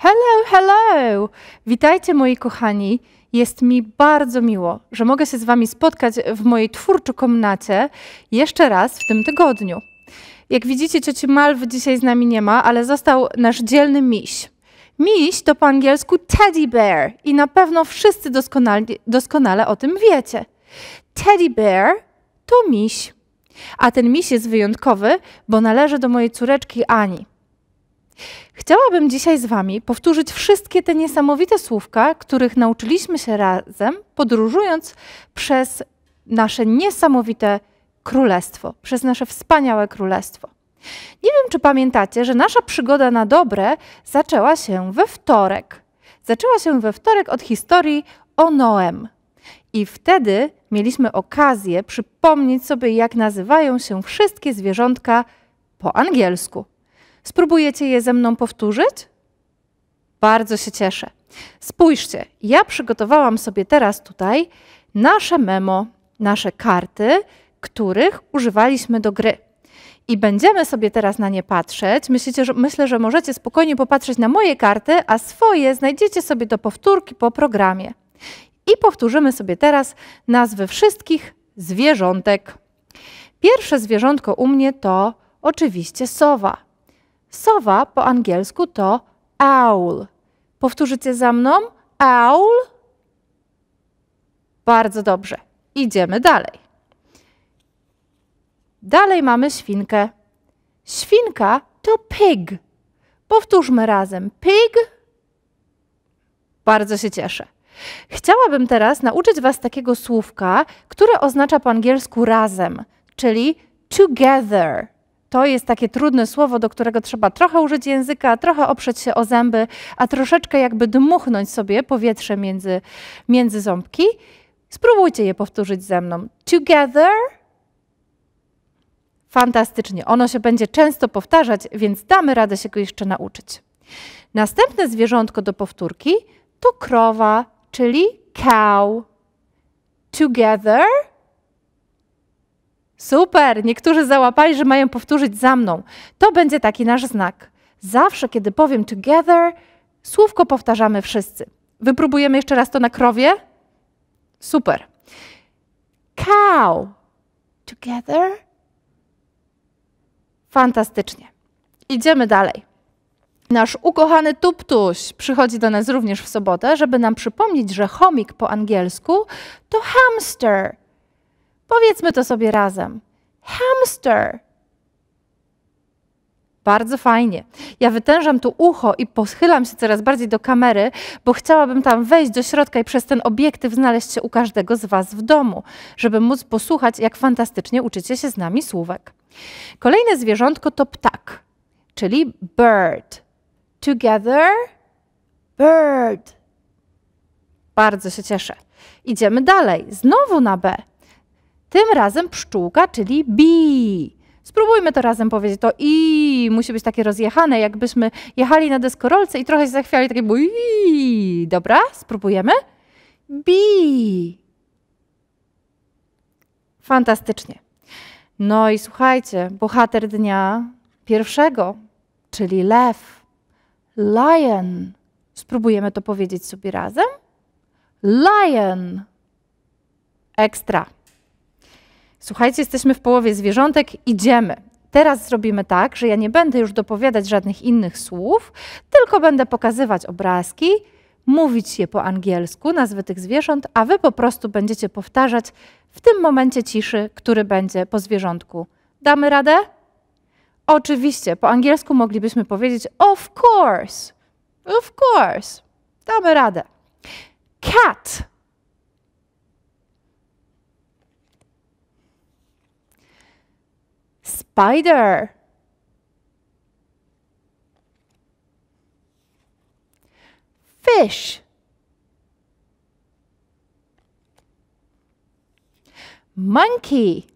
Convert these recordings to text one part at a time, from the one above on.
Hello, hello! Witajcie moi kochani. Jest mi bardzo miło, że mogę się z Wami spotkać w mojej twórczej komnacie jeszcze raz w tym tygodniu. Jak widzicie, cioci Malw, dzisiaj z nami nie ma, ale został nasz dzielny miś. Miś to po angielsku teddy bear i na pewno wszyscy doskonale, doskonale o tym wiecie. Teddy bear to miś. A ten miś jest wyjątkowy, bo należy do mojej córeczki Ani. Chciałabym dzisiaj z Wami powtórzyć wszystkie te niesamowite słówka, których nauczyliśmy się razem, podróżując przez nasze niesamowite królestwo, przez nasze wspaniałe królestwo. Nie wiem, czy pamiętacie, że nasza przygoda na dobre zaczęła się we wtorek. Zaczęła się we wtorek od historii o Noem. I wtedy mieliśmy okazję przypomnieć sobie, jak nazywają się wszystkie zwierzątka po angielsku. Spróbujecie je ze mną powtórzyć? Bardzo się cieszę. Spójrzcie, ja przygotowałam sobie teraz tutaj nasze memo, nasze karty, których używaliśmy do gry. I będziemy sobie teraz na nie patrzeć. Myślicie, że, myślę, że możecie spokojnie popatrzeć na moje karty, a swoje znajdziecie sobie do powtórki po programie. I powtórzymy sobie teraz nazwy wszystkich zwierzątek. Pierwsze zwierzątko u mnie to oczywiście sowa. Sowa po angielsku to owl. Powtórzycie za mną? Owl? Bardzo dobrze. Idziemy dalej. Dalej mamy świnkę. Świnka to pig. Powtórzmy razem. Pig. Bardzo się cieszę. Chciałabym teraz nauczyć Was takiego słówka, które oznacza po angielsku razem, czyli together to jest takie trudne słowo, do którego trzeba trochę użyć języka, trochę oprzeć się o zęby, a troszeczkę jakby dmuchnąć sobie powietrze między, między ząbki. Spróbujcie je powtórzyć ze mną. Together. Fantastycznie. Ono się będzie często powtarzać, więc damy radę się go jeszcze nauczyć. Następne zwierzątko do powtórki to krowa, czyli cow. Together. Super! Niektórzy załapali, że mają powtórzyć za mną. To będzie taki nasz znak. Zawsze, kiedy powiem together, słówko powtarzamy wszyscy. Wypróbujemy jeszcze raz to na krowie. Super. Cow. Together. Fantastycznie. Idziemy dalej. Nasz ukochany Tuptuś przychodzi do nas również w sobotę, żeby nam przypomnieć, że chomik po angielsku to hamster. Powiedzmy to sobie razem. Hamster. Bardzo fajnie. Ja wytężam tu ucho i pochylam się coraz bardziej do kamery, bo chciałabym tam wejść do środka i przez ten obiektyw znaleźć się u każdego z Was w domu, żeby móc posłuchać, jak fantastycznie uczycie się z nami słówek. Kolejne zwierzątko to ptak, czyli bird. Together, bird. Bardzo się cieszę. Idziemy dalej, znowu na B. Tym razem pszczółka, czyli bee. Spróbujmy to razem powiedzieć. To i musi być takie rozjechane, jakbyśmy jechali na deskorolce i trochę się zachwiali, takie i. Dobra, spróbujemy. Bi. Fantastycznie. No i słuchajcie, bohater dnia pierwszego, czyli lew. Lion. Spróbujemy to powiedzieć sobie razem. Lion. Ekstra. Słuchajcie, jesteśmy w połowie zwierzątek, idziemy. Teraz zrobimy tak, że ja nie będę już dopowiadać żadnych innych słów, tylko będę pokazywać obrazki, mówić je po angielsku, nazwy tych zwierząt, a wy po prostu będziecie powtarzać w tym momencie ciszy, który będzie po zwierzątku. Damy radę? Oczywiście, po angielsku moglibyśmy powiedzieć of course, of course, damy radę. Cat Spider. Fish. Monkey.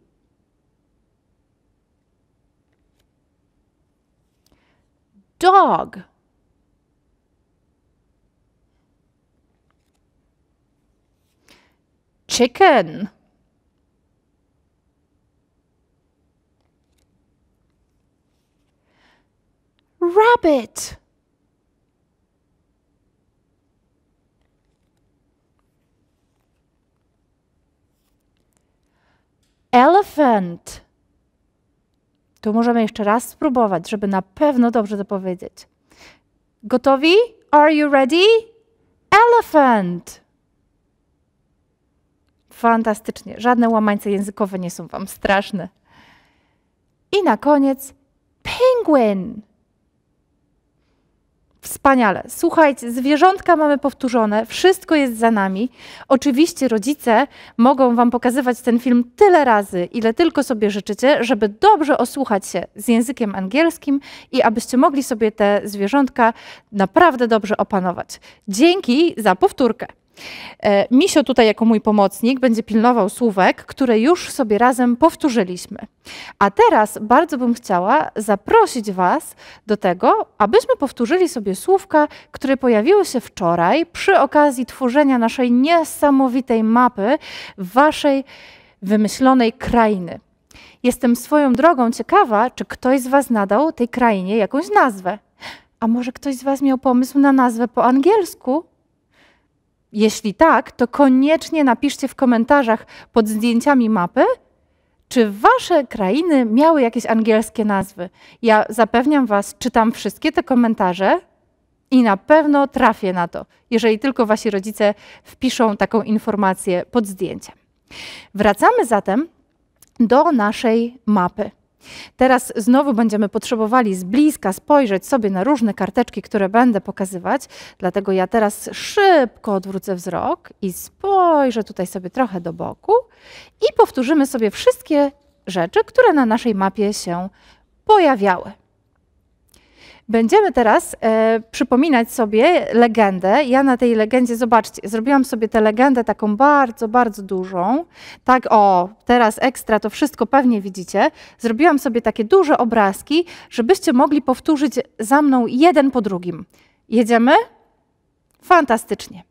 Dog. Chicken. rabbit. Elephant. Tu możemy jeszcze raz spróbować, żeby na pewno dobrze to powiedzieć. Gotowi? Are you ready? Elephant. Fantastycznie. Żadne łamańce językowe nie są wam straszne. I na koniec penguin. Wspaniale. Słuchajcie, zwierzątka mamy powtórzone, wszystko jest za nami. Oczywiście rodzice mogą Wam pokazywać ten film tyle razy, ile tylko sobie życzycie, żeby dobrze osłuchać się z językiem angielskim i abyście mogli sobie te zwierzątka naprawdę dobrze opanować. Dzięki za powtórkę. E, Misio tutaj jako mój pomocnik będzie pilnował słówek, które już sobie razem powtórzyliśmy. A teraz bardzo bym chciała zaprosić Was do tego, abyśmy powtórzyli sobie słówka, które pojawiły się wczoraj przy okazji tworzenia naszej niesamowitej mapy Waszej wymyślonej krainy. Jestem swoją drogą ciekawa, czy ktoś z Was nadał tej krainie jakąś nazwę. A może ktoś z Was miał pomysł na nazwę po angielsku? Jeśli tak, to koniecznie napiszcie w komentarzach pod zdjęciami mapy, czy wasze krainy miały jakieś angielskie nazwy. Ja zapewniam was, czytam wszystkie te komentarze i na pewno trafię na to, jeżeli tylko wasi rodzice wpiszą taką informację pod zdjęciem. Wracamy zatem do naszej mapy. Teraz znowu będziemy potrzebowali z bliska spojrzeć sobie na różne karteczki, które będę pokazywać, dlatego ja teraz szybko odwrócę wzrok i spojrzę tutaj sobie trochę do boku i powtórzymy sobie wszystkie rzeczy, które na naszej mapie się pojawiały. Będziemy teraz e, przypominać sobie legendę. Ja na tej legendzie, zobaczcie, zrobiłam sobie tę legendę taką bardzo, bardzo dużą. Tak, o, teraz ekstra, to wszystko pewnie widzicie. Zrobiłam sobie takie duże obrazki, żebyście mogli powtórzyć za mną jeden po drugim. Jedziemy? Fantastycznie.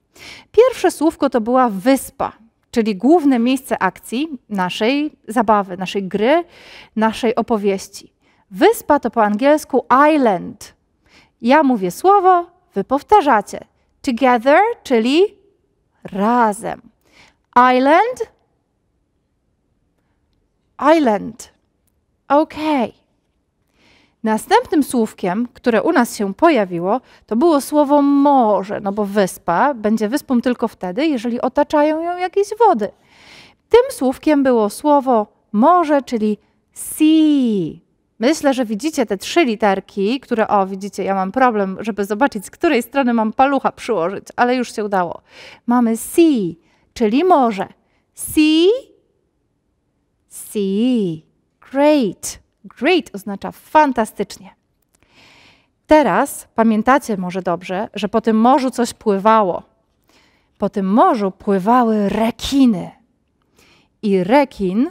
Pierwsze słówko to była wyspa, czyli główne miejsce akcji naszej zabawy, naszej gry, naszej opowieści. Wyspa to po angielsku island. Ja mówię słowo, wy powtarzacie. Together, czyli razem. Island. Island. OK. Następnym słówkiem, które u nas się pojawiło, to było słowo morze, no bo wyspa będzie wyspą tylko wtedy, jeżeli otaczają ją jakieś wody. Tym słówkiem było słowo morze, czyli sea. Myślę, że widzicie te trzy literki, które o, widzicie, ja mam problem, żeby zobaczyć, z której strony mam palucha przyłożyć, ale już się udało. Mamy sea, czyli morze. Sea, sea, great. Great oznacza fantastycznie. Teraz pamiętacie może dobrze, że po tym morzu coś pływało. Po tym morzu pływały rekiny. I rekin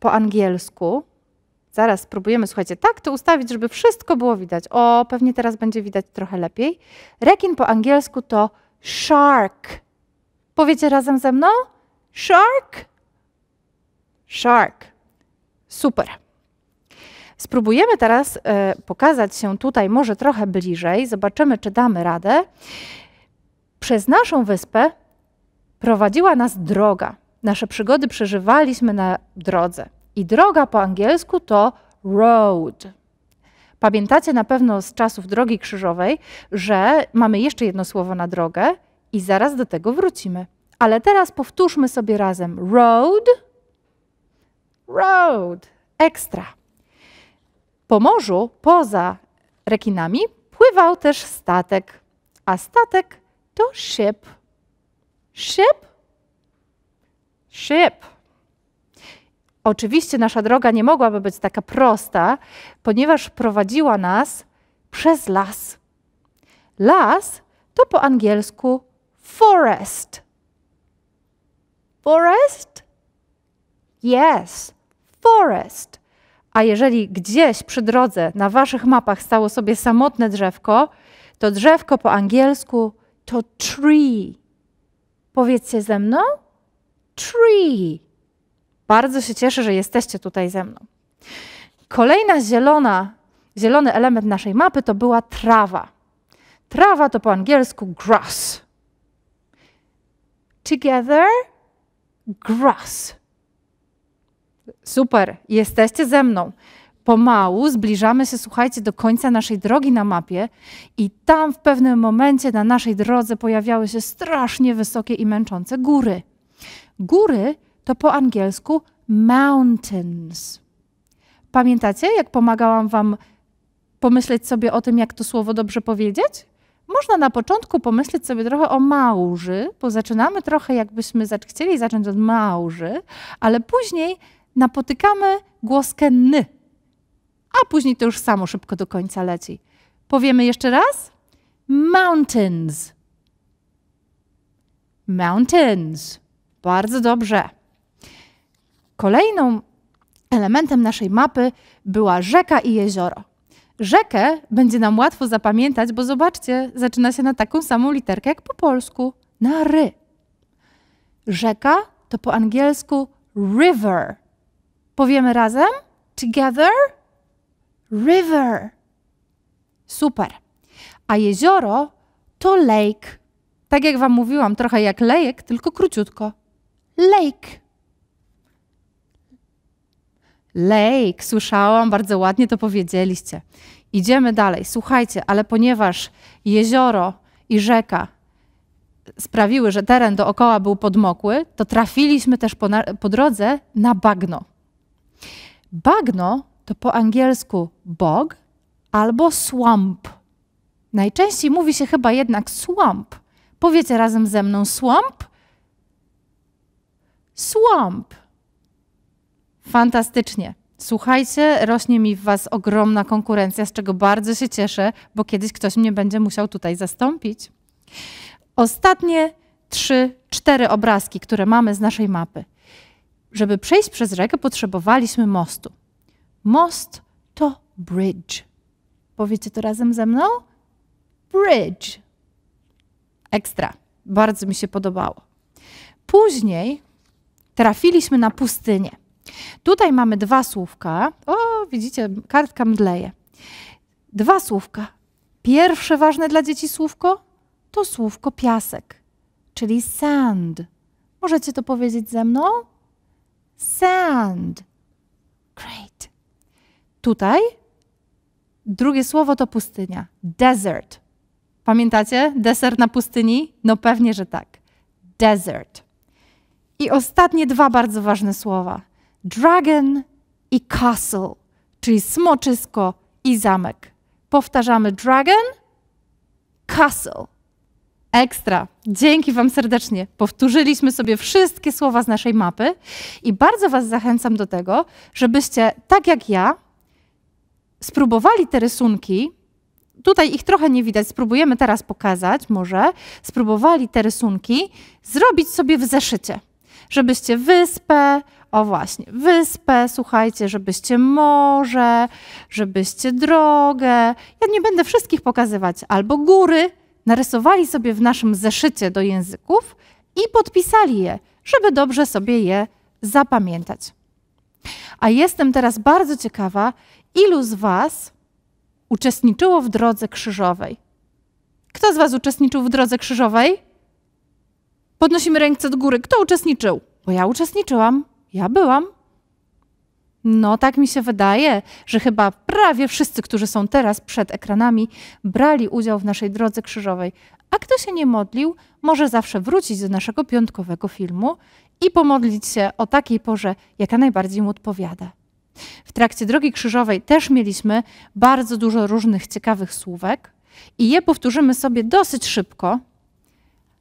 po angielsku zaraz spróbujemy, słuchajcie, tak to ustawić, żeby wszystko było widać. O, pewnie teraz będzie widać trochę lepiej. Rekin po angielsku to shark. Powiecie razem ze mną? Shark? Shark. Super. Spróbujemy teraz e, pokazać się tutaj może trochę bliżej. Zobaczymy, czy damy radę. Przez naszą wyspę prowadziła nas droga. Nasze przygody przeżywaliśmy na drodze. I droga po angielsku to road. Pamiętacie na pewno z czasów drogi krzyżowej, że mamy jeszcze jedno słowo na drogę i zaraz do tego wrócimy. Ale teraz powtórzmy sobie razem road, road, ekstra. Po morzu, poza rekinami, pływał też statek, a statek to ship. Ship, ship. Oczywiście nasza droga nie mogłaby być taka prosta, ponieważ prowadziła nas przez las. Las to po angielsku forest. Forest? Yes, forest. A jeżeli gdzieś przy drodze na waszych mapach stało sobie samotne drzewko, to drzewko po angielsku to tree. Powiedzcie ze mną: tree. Bardzo się cieszę, że jesteście tutaj ze mną. Kolejna zielona, zielony element naszej mapy to była trawa. Trawa to po angielsku grass. Together, grass. Super, jesteście ze mną. Pomału zbliżamy się, słuchajcie, do końca naszej drogi na mapie, i tam w pewnym momencie na naszej drodze pojawiały się strasznie wysokie i męczące góry. Góry to po angielsku mountains. Pamiętacie, jak pomagałam Wam pomyśleć sobie o tym, jak to słowo dobrze powiedzieć? Można na początku pomyśleć sobie trochę o małży, bo zaczynamy trochę jakbyśmy chcieli zacząć od małży, ale później napotykamy głoskę n, a później to już samo szybko do końca leci. Powiemy jeszcze raz? Mountains. Mountains. Bardzo dobrze. Kolejną elementem naszej mapy była rzeka i jezioro. Rzekę będzie nam łatwo zapamiętać, bo zobaczcie, zaczyna się na taką samą literkę jak po polsku, na ry. Rzeka to po angielsku river. Powiemy razem? Together? River. Super. A jezioro to lake. Tak jak Wam mówiłam, trochę jak lejek, tylko króciutko. Lake. Lake, słyszałam, bardzo ładnie to powiedzieliście. Idziemy dalej. Słuchajcie, ale ponieważ jezioro i rzeka sprawiły, że teren dookoła był podmokły, to trafiliśmy też po, na, po drodze na bagno. Bagno to po angielsku bog albo swamp. Najczęściej mówi się chyba jednak swamp. Powiecie razem ze mną swamp? Swamp. Fantastycznie. Słuchajcie, rośnie mi w Was ogromna konkurencja, z czego bardzo się cieszę, bo kiedyś ktoś mnie będzie musiał tutaj zastąpić. Ostatnie trzy, cztery obrazki, które mamy z naszej mapy. Żeby przejść przez rzekę, potrzebowaliśmy mostu. Most to bridge. Powiecie to razem ze mną? Bridge. Ekstra. Bardzo mi się podobało. Później trafiliśmy na pustynię. Tutaj mamy dwa słówka. O, widzicie, kartka mdleje. Dwa słówka. Pierwsze ważne dla dzieci słówko to słówko piasek, czyli sand. Możecie to powiedzieć ze mną? Sand. Great. Tutaj drugie słowo to pustynia. Desert. Pamiętacie? Deser na pustyni? No pewnie, że tak. Desert. I ostatnie dwa bardzo ważne słowa Dragon i castle, czyli smoczysko i zamek. Powtarzamy dragon, castle. Ekstra. Dzięki Wam serdecznie. Powtórzyliśmy sobie wszystkie słowa z naszej mapy i bardzo Was zachęcam do tego, żebyście, tak jak ja, spróbowali te rysunki. Tutaj ich trochę nie widać, spróbujemy teraz pokazać, może. Spróbowali te rysunki zrobić sobie w zeszycie, żebyście wyspę, o właśnie, wyspę, słuchajcie, żebyście morze, żebyście drogę. Ja nie będę wszystkich pokazywać, albo góry. Narysowali sobie w naszym zeszycie do języków i podpisali je, żeby dobrze sobie je zapamiętać. A jestem teraz bardzo ciekawa, ilu z Was uczestniczyło w drodze krzyżowej? Kto z Was uczestniczył w drodze krzyżowej? Podnosimy ręce do góry. Kto uczestniczył? Bo ja uczestniczyłam. Ja byłam. No, tak mi się wydaje, że chyba prawie wszyscy, którzy są teraz przed ekranami, brali udział w naszej drodze krzyżowej. A kto się nie modlił, może zawsze wrócić do naszego piątkowego filmu i pomodlić się o takiej porze, jaka najbardziej mu odpowiada. W trakcie drogi krzyżowej też mieliśmy bardzo dużo różnych ciekawych słówek i je powtórzymy sobie dosyć szybko.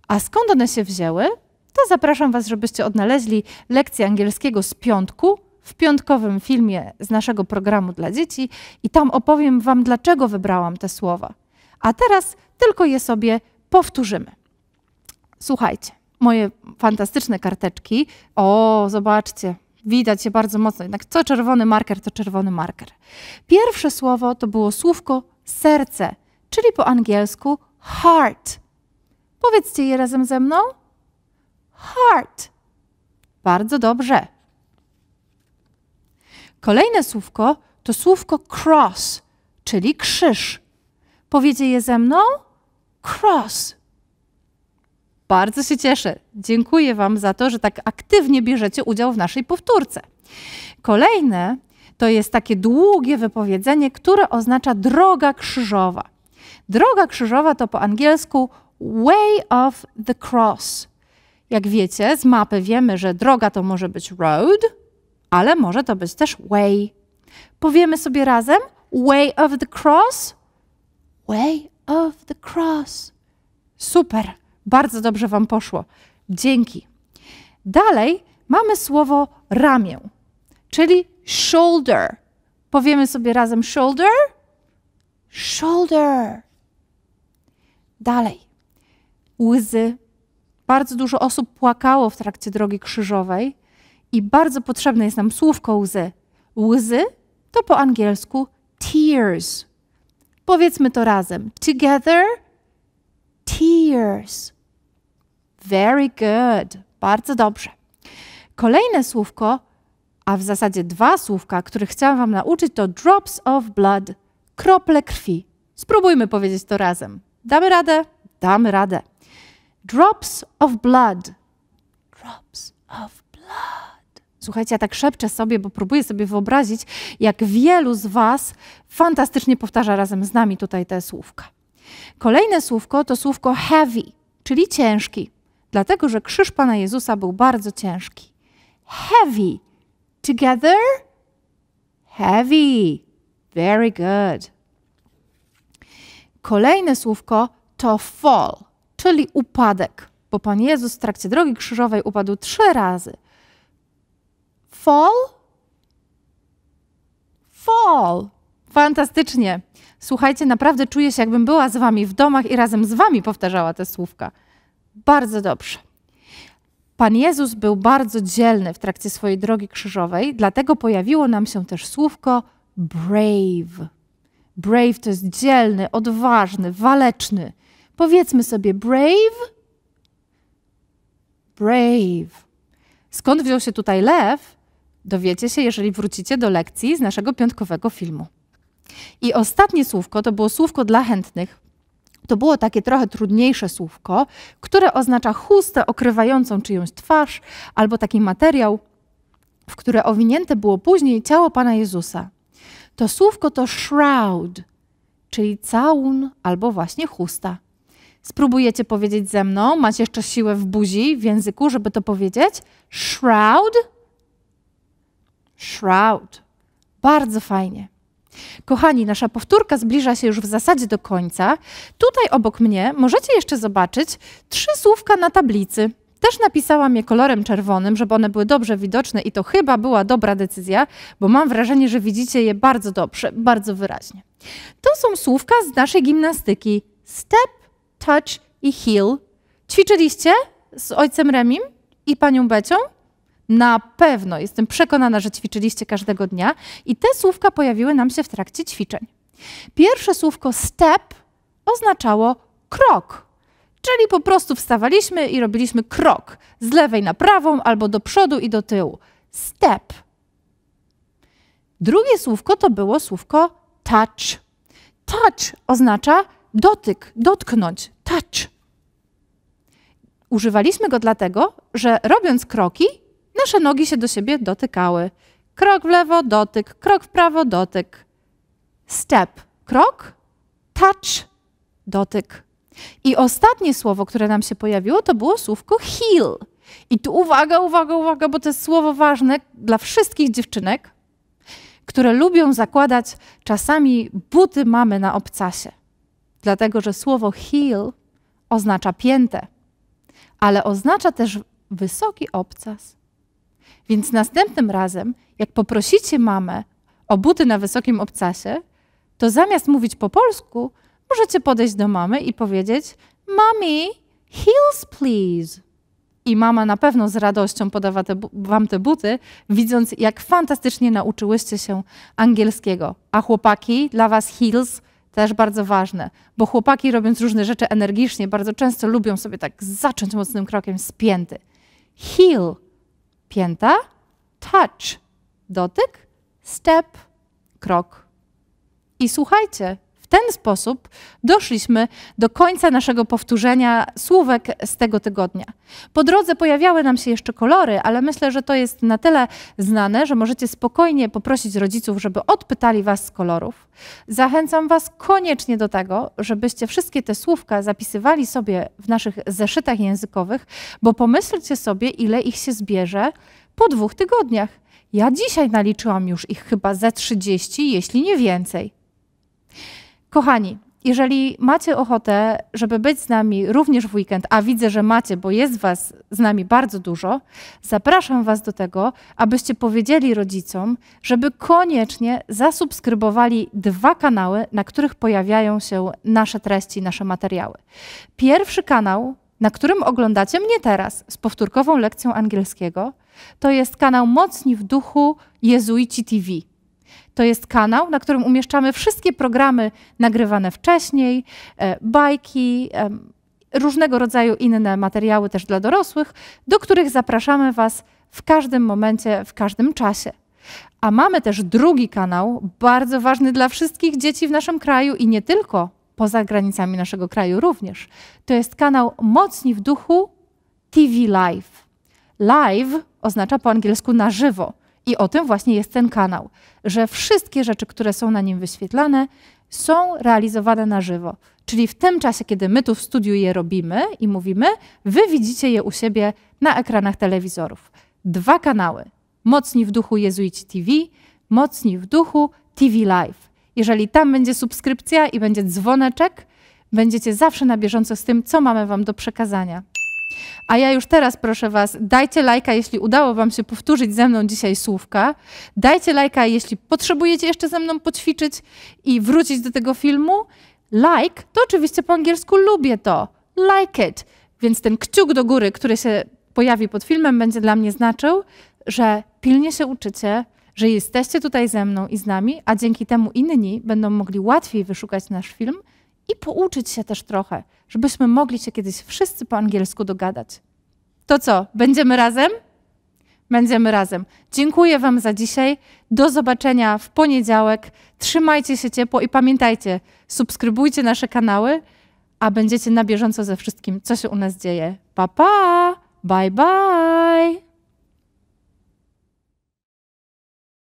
A skąd one się wzięły? to zapraszam Was, żebyście odnaleźli lekcję angielskiego z piątku w piątkowym filmie z naszego programu dla dzieci i tam opowiem Wam, dlaczego wybrałam te słowa. A teraz tylko je sobie powtórzymy. Słuchajcie, moje fantastyczne karteczki. O, zobaczcie, widać je bardzo mocno. Jednak co czerwony marker, to czerwony marker. Pierwsze słowo to było słówko serce, czyli po angielsku heart. Powiedzcie je razem ze mną heart. Bardzo dobrze. Kolejne słówko to słówko cross, czyli krzyż. Powiedzie je ze mną? Cross. Bardzo się cieszę. Dziękuję Wam za to, że tak aktywnie bierzecie udział w naszej powtórce. Kolejne to jest takie długie wypowiedzenie, które oznacza droga krzyżowa. Droga krzyżowa to po angielsku way of the cross jak wiecie, z mapy wiemy, że droga to może być road, ale może to być też way. Powiemy sobie razem way of the cross, way of the cross. Super, bardzo dobrze Wam poszło. Dzięki. Dalej mamy słowo ramię, czyli shoulder. Powiemy sobie razem shoulder, shoulder. Dalej. Łzy. Bardzo dużo osób płakało w trakcie drogi krzyżowej i bardzo potrzebne jest nam słówko łzy. Łzy to po angielsku tears. Powiedzmy to razem. Together, tears. Very good. Bardzo dobrze. Kolejne słówko, a w zasadzie dwa słówka, których chciałam Wam nauczyć, to drops of blood, krople krwi. Spróbujmy powiedzieć to razem. Damy radę? Damy radę. Drops of blood. Drops of blood. Słuchajcie, ja tak szepczę sobie, bo próbuję sobie wyobrazić, jak wielu z Was fantastycznie powtarza razem z nami tutaj te słówka. Kolejne słówko to słówko heavy, czyli ciężki, dlatego że krzyż Pana Jezusa był bardzo ciężki. Heavy. Together? Heavy. Very good. Kolejne słówko to fall czyli upadek, bo Pan Jezus w trakcie drogi krzyżowej upadł trzy razy. Fall? Fall! Fantastycznie. Słuchajcie, naprawdę czuję się, jakbym była z Wami w domach i razem z Wami powtarzała te słówka. Bardzo dobrze. Pan Jezus był bardzo dzielny w trakcie swojej drogi krzyżowej, dlatego pojawiło nam się też słówko brave. Brave to jest dzielny, odważny, waleczny. Powiedzmy sobie brave. Brave. Skąd wziął się tutaj lew? Dowiecie się, jeżeli wrócicie do lekcji z naszego piątkowego filmu. I ostatnie słówko to było słówko dla chętnych. To było takie trochę trudniejsze słówko, które oznacza chustę okrywającą czyjąś twarz albo taki materiał, w które owinięte było później ciało Pana Jezusa. To słówko to shroud, czyli całun albo właśnie chusta. Spróbujecie powiedzieć ze mną. Macie jeszcze siłę w buzi, w języku, żeby to powiedzieć. Shroud. Shroud. Bardzo fajnie. Kochani, nasza powtórka zbliża się już w zasadzie do końca. Tutaj obok mnie możecie jeszcze zobaczyć trzy słówka na tablicy. Też napisałam je kolorem czerwonym, żeby one były dobrze widoczne i to chyba była dobra decyzja, bo mam wrażenie, że widzicie je bardzo dobrze, bardzo wyraźnie. To są słówka z naszej gimnastyki. Step touch i heal. Ćwiczyliście z ojcem Remim i panią Becią? Na pewno, jestem przekonana, że ćwiczyliście każdego dnia i te słówka pojawiły nam się w trakcie ćwiczeń. Pierwsze słówko step oznaczało krok, czyli po prostu wstawaliśmy i robiliśmy krok z lewej na prawą albo do przodu i do tyłu. Step. Drugie słówko to było słówko touch. Touch oznacza dotyk, dotknąć, touch. Używaliśmy go dlatego, że robiąc kroki, nasze nogi się do siebie dotykały. Krok w lewo, dotyk, krok w prawo, dotyk. Step, krok, touch, dotyk. I ostatnie słowo, które nam się pojawiło, to było słówko heal. I tu uwaga, uwaga, uwaga, bo to jest słowo ważne dla wszystkich dziewczynek, które lubią zakładać czasami buty mamy na obcasie dlatego że słowo heel oznacza piętę, ale oznacza też wysoki obcas. Więc następnym razem, jak poprosicie mamę o buty na wysokim obcasie, to zamiast mówić po polsku, możecie podejść do mamy i powiedzieć: Mami, heels please. I mama na pewno z radością podawa wam te buty, widząc, jak fantastycznie nauczyłyście się angielskiego. A chłopaki, dla was heels też bardzo ważne, bo chłopaki robiąc różne rzeczy energicznie, bardzo często lubią sobie tak zacząć mocnym krokiem z pięty. Heel, pięta, touch, dotyk, step, krok. I słuchajcie, ten sposób doszliśmy do końca naszego powtórzenia słówek z tego tygodnia. Po drodze pojawiały nam się jeszcze kolory, ale myślę, że to jest na tyle znane, że możecie spokojnie poprosić rodziców, żeby odpytali Was z kolorów. Zachęcam Was koniecznie do tego, żebyście wszystkie te słówka zapisywali sobie w naszych zeszytach językowych, bo pomyślcie sobie, ile ich się zbierze po dwóch tygodniach. Ja dzisiaj naliczyłam już ich chyba ze 30, jeśli nie więcej. Kochani, jeżeli macie ochotę, żeby być z nami również w weekend, a widzę, że macie, bo jest Was z nami bardzo dużo, zapraszam Was do tego, abyście powiedzieli rodzicom, żeby koniecznie zasubskrybowali dwa kanały, na których pojawiają się nasze treści, nasze materiały. Pierwszy kanał, na którym oglądacie mnie teraz z powtórkową lekcją angielskiego, to jest kanał Mocni w Duchu Jezuici TV. To jest kanał, na którym umieszczamy wszystkie programy nagrywane wcześniej, e, bajki, e, różnego rodzaju inne materiały też dla dorosłych, do których zapraszamy Was w każdym momencie, w każdym czasie. A mamy też drugi kanał, bardzo ważny dla wszystkich dzieci w naszym kraju i nie tylko, poza granicami naszego kraju również. To jest kanał Mocni w Duchu TV Live. Live oznacza po angielsku na żywo. I o tym właśnie jest ten kanał, że wszystkie rzeczy, które są na nim wyświetlane, są realizowane na żywo. Czyli w tym czasie, kiedy my tu w studiu je robimy i mówimy, wy widzicie je u siebie na ekranach telewizorów. Dwa kanały: Mocni w Duchu Jezuici TV, Mocni w Duchu TV Live. Jeżeli tam będzie subskrypcja i będzie dzwoneczek, będziecie zawsze na bieżąco z tym, co mamy Wam do przekazania. A ja już teraz proszę Was, dajcie lajka, jeśli udało Wam się powtórzyć ze mną dzisiaj słówka. Dajcie lajka, jeśli potrzebujecie jeszcze ze mną poćwiczyć i wrócić do tego filmu. Like to oczywiście po angielsku lubię to. Like it. Więc ten kciuk do góry, który się pojawi pod filmem, będzie dla mnie znaczył, że pilnie się uczycie, że jesteście tutaj ze mną i z nami, a dzięki temu inni będą mogli łatwiej wyszukać nasz film i pouczyć się też trochę, żebyśmy mogli się kiedyś wszyscy po angielsku dogadać. To co, będziemy razem? Będziemy razem. Dziękuję Wam za dzisiaj. Do zobaczenia w poniedziałek. Trzymajcie się ciepło i pamiętajcie, subskrybujcie nasze kanały, a będziecie na bieżąco ze wszystkim, co się u nas dzieje. Pa, pa! Bye, bye!